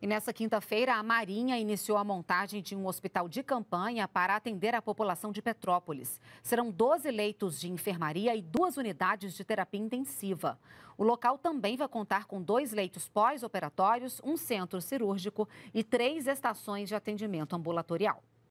E nessa quinta-feira, a Marinha iniciou a montagem de um hospital de campanha para atender a população de Petrópolis. Serão 12 leitos de enfermaria e duas unidades de terapia intensiva. O local também vai contar com dois leitos pós-operatórios, um centro cirúrgico e três estações de atendimento ambulatorial.